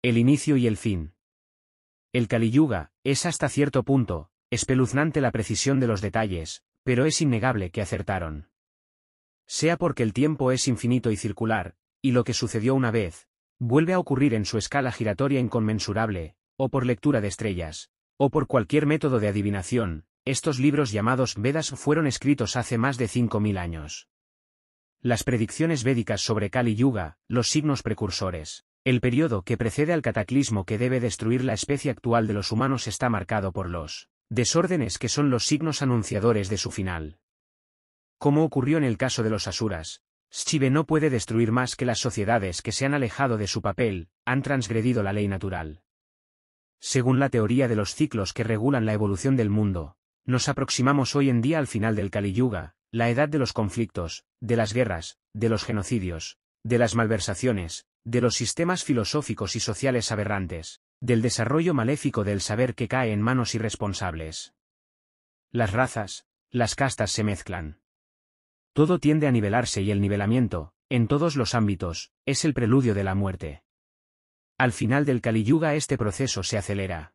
El inicio y el fin. El Kali Yuga es hasta cierto punto espeluznante la precisión de los detalles, pero es innegable que acertaron. Sea porque el tiempo es infinito y circular, y lo que sucedió una vez, vuelve a ocurrir en su escala giratoria inconmensurable, o por lectura de estrellas, o por cualquier método de adivinación, estos libros llamados Vedas fueron escritos hace más de 5.000 años. Las predicciones védicas sobre Kali Yuga, los signos precursores. El periodo que precede al cataclismo que debe destruir la especie actual de los humanos está marcado por los desórdenes que son los signos anunciadores de su final. Como ocurrió en el caso de los Asuras, Shive no puede destruir más que las sociedades que se han alejado de su papel, han transgredido la ley natural. Según la teoría de los ciclos que regulan la evolución del mundo, nos aproximamos hoy en día al final del Kali Yuga, la edad de los conflictos, de las guerras, de los genocidios, de las malversaciones, de los sistemas filosóficos y sociales aberrantes, del desarrollo maléfico del saber que cae en manos irresponsables. Las razas, las castas se mezclan. Todo tiende a nivelarse y el nivelamiento, en todos los ámbitos, es el preludio de la muerte. Al final del Kaliyuga este proceso se acelera.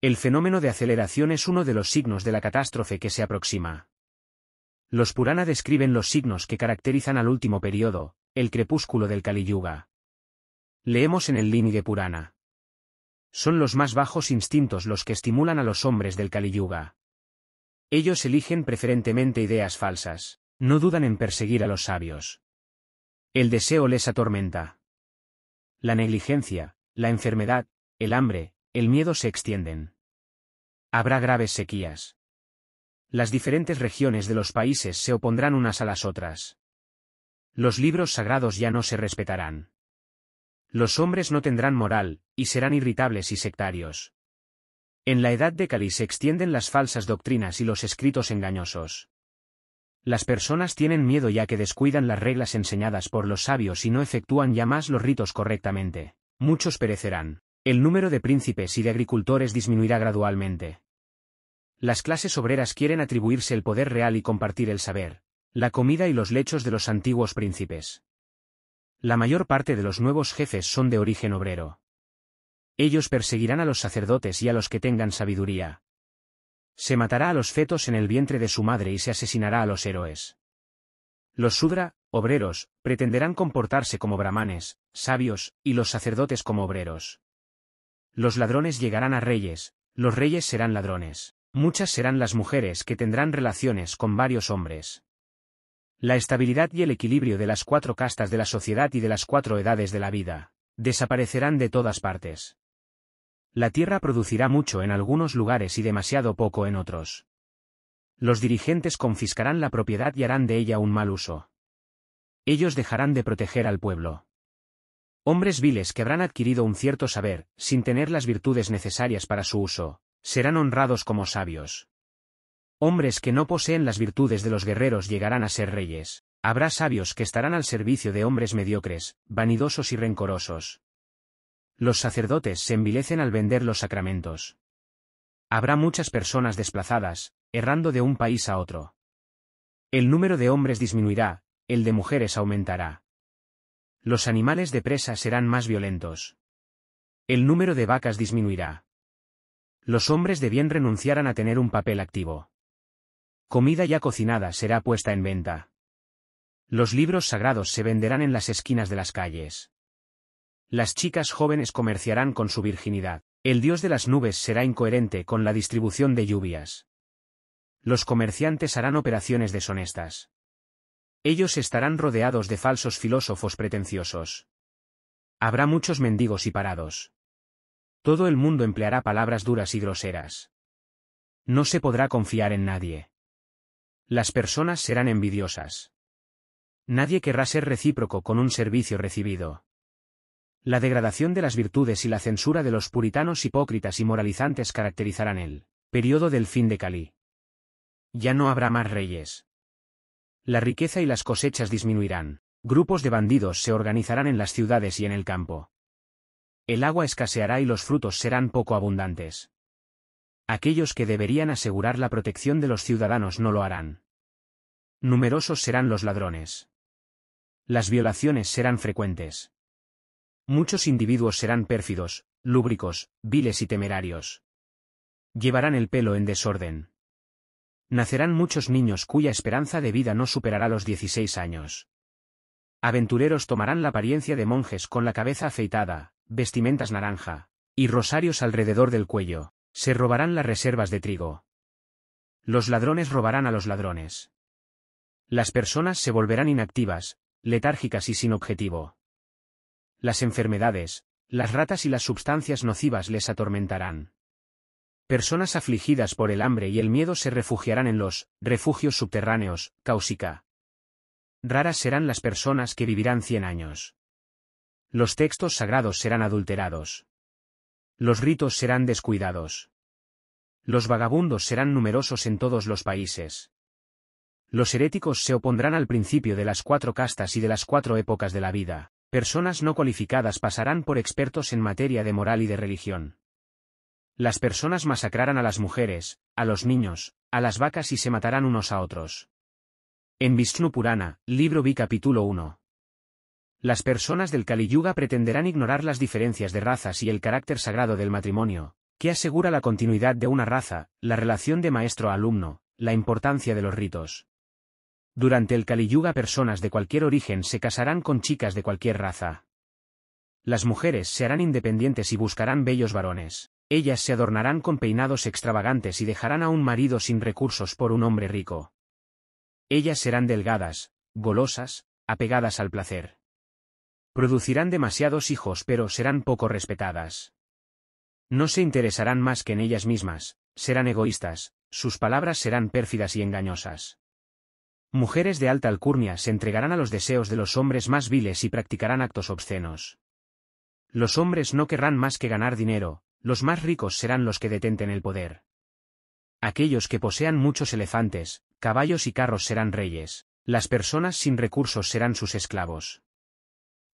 El fenómeno de aceleración es uno de los signos de la catástrofe que se aproxima. Los Purana describen los signos que caracterizan al último periodo, el crepúsculo del Kali Leemos en el Límite Purana. Son los más bajos instintos los que estimulan a los hombres del Kali Ellos eligen preferentemente ideas falsas, no dudan en perseguir a los sabios. El deseo les atormenta. La negligencia, la enfermedad, el hambre, el miedo se extienden. Habrá graves sequías. Las diferentes regiones de los países se opondrán unas a las otras los libros sagrados ya no se respetarán. Los hombres no tendrán moral, y serán irritables y sectarios. En la edad de Cali se extienden las falsas doctrinas y los escritos engañosos. Las personas tienen miedo ya que descuidan las reglas enseñadas por los sabios y no efectúan ya más los ritos correctamente. Muchos perecerán. El número de príncipes y de agricultores disminuirá gradualmente. Las clases obreras quieren atribuirse el poder real y compartir el saber, la comida y los lechos de los antiguos príncipes. La mayor parte de los nuevos jefes son de origen obrero. Ellos perseguirán a los sacerdotes y a los que tengan sabiduría. Se matará a los fetos en el vientre de su madre y se asesinará a los héroes. Los Sudra, obreros, pretenderán comportarse como brahmanes, sabios, y los sacerdotes como obreros. Los ladrones llegarán a reyes, los reyes serán ladrones. Muchas serán las mujeres que tendrán relaciones con varios hombres. La estabilidad y el equilibrio de las cuatro castas de la sociedad y de las cuatro edades de la vida desaparecerán de todas partes. La tierra producirá mucho en algunos lugares y demasiado poco en otros. Los dirigentes confiscarán la propiedad y harán de ella un mal uso. Ellos dejarán de proteger al pueblo. Hombres viles que habrán adquirido un cierto saber, sin tener las virtudes necesarias para su uso, serán honrados como sabios. Hombres que no poseen las virtudes de los guerreros llegarán a ser reyes. Habrá sabios que estarán al servicio de hombres mediocres, vanidosos y rencorosos. Los sacerdotes se envilecen al vender los sacramentos. Habrá muchas personas desplazadas, errando de un país a otro. El número de hombres disminuirá, el de mujeres aumentará. Los animales de presa serán más violentos. El número de vacas disminuirá. Los hombres de bien renunciarán a tener un papel activo. Comida ya cocinada será puesta en venta. Los libros sagrados se venderán en las esquinas de las calles. Las chicas jóvenes comerciarán con su virginidad. El dios de las nubes será incoherente con la distribución de lluvias. Los comerciantes harán operaciones deshonestas. Ellos estarán rodeados de falsos filósofos pretenciosos. Habrá muchos mendigos y parados. Todo el mundo empleará palabras duras y groseras. No se podrá confiar en nadie. Las personas serán envidiosas. Nadie querrá ser recíproco con un servicio recibido. La degradación de las virtudes y la censura de los puritanos hipócritas y moralizantes caracterizarán el periodo del fin de Cali. Ya no habrá más reyes. La riqueza y las cosechas disminuirán. Grupos de bandidos se organizarán en las ciudades y en el campo. El agua escaseará y los frutos serán poco abundantes aquellos que deberían asegurar la protección de los ciudadanos no lo harán. Numerosos serán los ladrones. Las violaciones serán frecuentes. Muchos individuos serán pérfidos, lúbricos, viles y temerarios. Llevarán el pelo en desorden. Nacerán muchos niños cuya esperanza de vida no superará los 16 años. Aventureros tomarán la apariencia de monjes con la cabeza afeitada, vestimentas naranja, y rosarios alrededor del cuello. Se robarán las reservas de trigo. Los ladrones robarán a los ladrones. Las personas se volverán inactivas, letárgicas y sin objetivo. Las enfermedades, las ratas y las sustancias nocivas les atormentarán. Personas afligidas por el hambre y el miedo se refugiarán en los refugios subterráneos, cáusica. Raras serán las personas que vivirán cien años. Los textos sagrados serán adulterados. Los ritos serán descuidados. Los vagabundos serán numerosos en todos los países. Los heréticos se opondrán al principio de las cuatro castas y de las cuatro épocas de la vida. Personas no cualificadas pasarán por expertos en materia de moral y de religión. Las personas masacrarán a las mujeres, a los niños, a las vacas y se matarán unos a otros. En Vishnu Purana, libro vi capítulo 1. Las personas del Kali pretenderán ignorar las diferencias de razas y el carácter sagrado del matrimonio, que asegura la continuidad de una raza, la relación de maestro a alumno, la importancia de los ritos. Durante el Kali personas de cualquier origen se casarán con chicas de cualquier raza. Las mujeres serán independientes y buscarán bellos varones. Ellas se adornarán con peinados extravagantes y dejarán a un marido sin recursos por un hombre rico. Ellas serán delgadas, golosas, apegadas al placer. Producirán demasiados hijos pero serán poco respetadas. No se interesarán más que en ellas mismas, serán egoístas, sus palabras serán pérfidas y engañosas. Mujeres de alta alcurnia se entregarán a los deseos de los hombres más viles y practicarán actos obscenos. Los hombres no querrán más que ganar dinero, los más ricos serán los que detenten el poder. Aquellos que posean muchos elefantes, caballos y carros serán reyes, las personas sin recursos serán sus esclavos.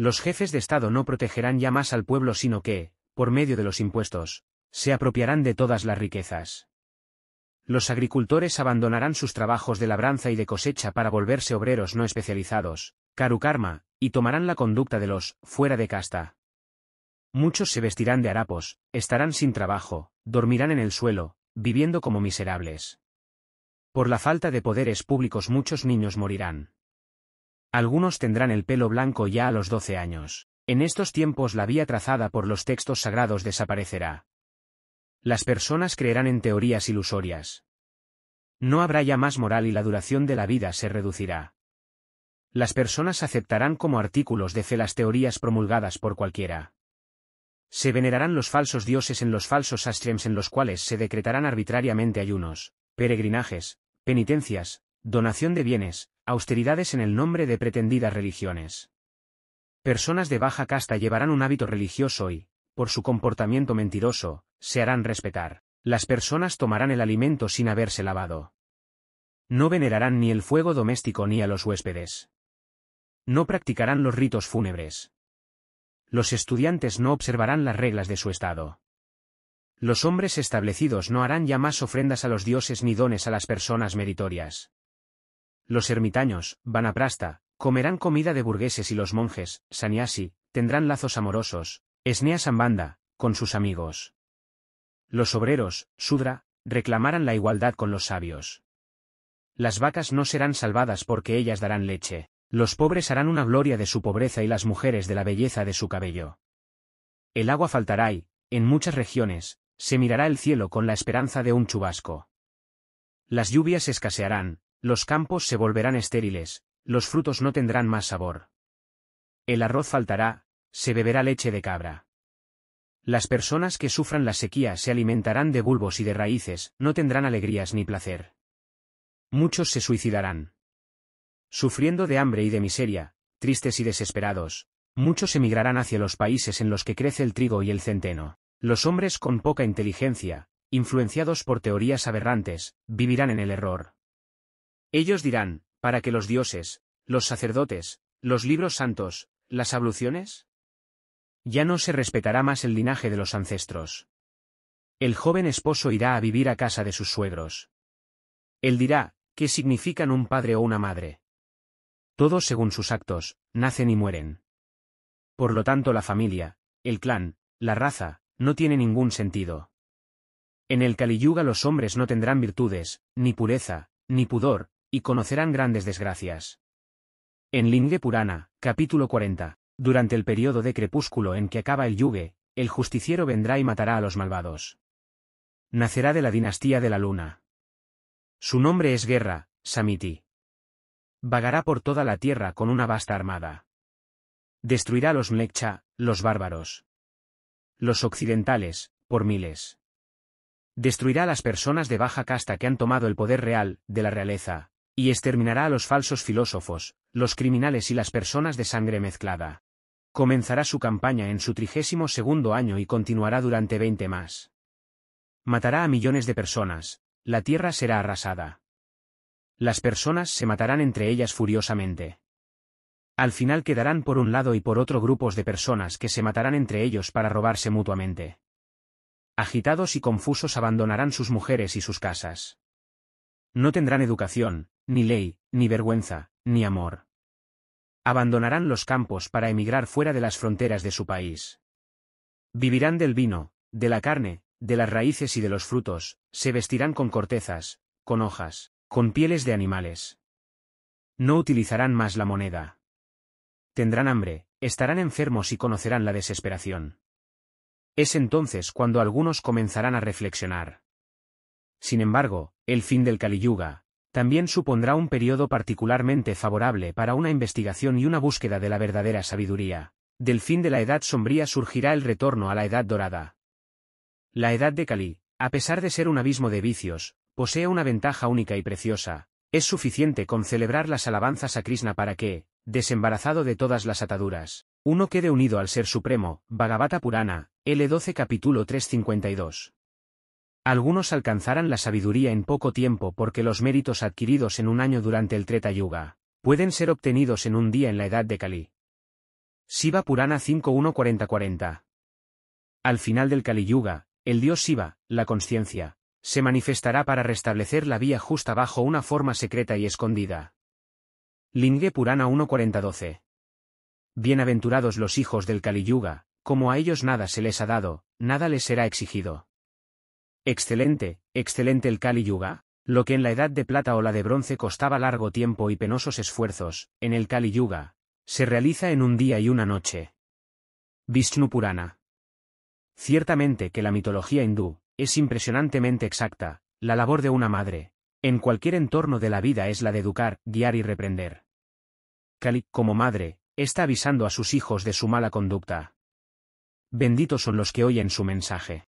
Los jefes de Estado no protegerán ya más al pueblo sino que, por medio de los impuestos, se apropiarán de todas las riquezas. Los agricultores abandonarán sus trabajos de labranza y de cosecha para volverse obreros no especializados, karukarma, y tomarán la conducta de los fuera de casta. Muchos se vestirán de harapos, estarán sin trabajo, dormirán en el suelo, viviendo como miserables. Por la falta de poderes públicos muchos niños morirán. Algunos tendrán el pelo blanco ya a los doce años. En estos tiempos la vía trazada por los textos sagrados desaparecerá. Las personas creerán en teorías ilusorias. No habrá ya más moral y la duración de la vida se reducirá. Las personas aceptarán como artículos de fe las teorías promulgadas por cualquiera. Se venerarán los falsos dioses en los falsos astriams en los cuales se decretarán arbitrariamente ayunos, peregrinajes, penitencias, donación de bienes, austeridades en el nombre de pretendidas religiones. Personas de baja casta llevarán un hábito religioso y, por su comportamiento mentiroso, se harán respetar. Las personas tomarán el alimento sin haberse lavado. No venerarán ni el fuego doméstico ni a los huéspedes. No practicarán los ritos fúnebres. Los estudiantes no observarán las reglas de su estado. Los hombres establecidos no harán ya más ofrendas a los dioses ni dones a las personas meritorias. Los ermitaños, vanaprasta, comerán comida de burgueses y los monjes, saniasi, tendrán lazos amorosos, esnea sambanda, con sus amigos. Los obreros, sudra, reclamarán la igualdad con los sabios. Las vacas no serán salvadas porque ellas darán leche, los pobres harán una gloria de su pobreza y las mujeres de la belleza de su cabello. El agua faltará y, en muchas regiones, se mirará el cielo con la esperanza de un chubasco. Las lluvias escasearán, los campos se volverán estériles, los frutos no tendrán más sabor. El arroz faltará, se beberá leche de cabra. Las personas que sufran la sequía se alimentarán de bulbos y de raíces, no tendrán alegrías ni placer. Muchos se suicidarán. Sufriendo de hambre y de miseria, tristes y desesperados, muchos emigrarán hacia los países en los que crece el trigo y el centeno. Los hombres con poca inteligencia, influenciados por teorías aberrantes, vivirán en el error. Ellos dirán, para que los dioses, los sacerdotes, los libros santos, las abluciones? Ya no se respetará más el linaje de los ancestros. El joven esposo irá a vivir a casa de sus suegros. Él dirá, ¿qué significan un padre o una madre? Todos según sus actos, nacen y mueren. Por lo tanto la familia, el clan, la raza, no tiene ningún sentido. En el Caliyuga los hombres no tendrán virtudes, ni pureza, ni pudor, y conocerán grandes desgracias. En Lingue Purana, capítulo 40, durante el periodo de crepúsculo en que acaba el yuge, el justiciero vendrá y matará a los malvados. Nacerá de la dinastía de la luna. Su nombre es Guerra, Samiti. Vagará por toda la tierra con una vasta armada. Destruirá a los Mlekcha, los bárbaros. Los occidentales, por miles. Destruirá a las personas de baja casta que han tomado el poder real, de la realeza, y exterminará a los falsos filósofos, los criminales y las personas de sangre mezclada. Comenzará su campaña en su trigésimo segundo año y continuará durante veinte más. Matará a millones de personas, la tierra será arrasada. Las personas se matarán entre ellas furiosamente. Al final quedarán por un lado y por otro grupos de personas que se matarán entre ellos para robarse mutuamente. Agitados y confusos abandonarán sus mujeres y sus casas. No tendrán educación, ni ley, ni vergüenza, ni amor. Abandonarán los campos para emigrar fuera de las fronteras de su país. Vivirán del vino, de la carne, de las raíces y de los frutos, se vestirán con cortezas, con hojas, con pieles de animales. No utilizarán más la moneda. Tendrán hambre, estarán enfermos y conocerán la desesperación. Es entonces cuando algunos comenzarán a reflexionar. Sin embargo, el fin del caliyuga también supondrá un periodo particularmente favorable para una investigación y una búsqueda de la verdadera sabiduría. Del fin de la Edad Sombría surgirá el retorno a la Edad Dorada. La Edad de Cali, a pesar de ser un abismo de vicios, posee una ventaja única y preciosa. Es suficiente con celebrar las alabanzas a Krishna para que, desembarazado de todas las ataduras, uno quede unido al Ser Supremo, Bhagavata Purana, L12 capítulo 352. Algunos alcanzarán la sabiduría en poco tiempo porque los méritos adquiridos en un año durante el Treta Yuga, pueden ser obtenidos en un día en la edad de Kali. Siva Purana 5.1.40.40 Al final del Kali Yuga, el dios Siva, la conciencia, se manifestará para restablecer la vía justa bajo una forma secreta y escondida. Lingue Purana 1.40.12 Bienaventurados los hijos del Kali Yuga, como a ellos nada se les ha dado, nada les será exigido. Excelente, excelente el Kali Yuga. Lo que en la edad de plata o la de bronce costaba largo tiempo y penosos esfuerzos, en el Kali Yuga, se realiza en un día y una noche. Vishnu Purana. Ciertamente que la mitología hindú es impresionantemente exacta, la labor de una madre, en cualquier entorno de la vida es la de educar, guiar y reprender. Kali, como madre, está avisando a sus hijos de su mala conducta. Benditos son los que oyen su mensaje.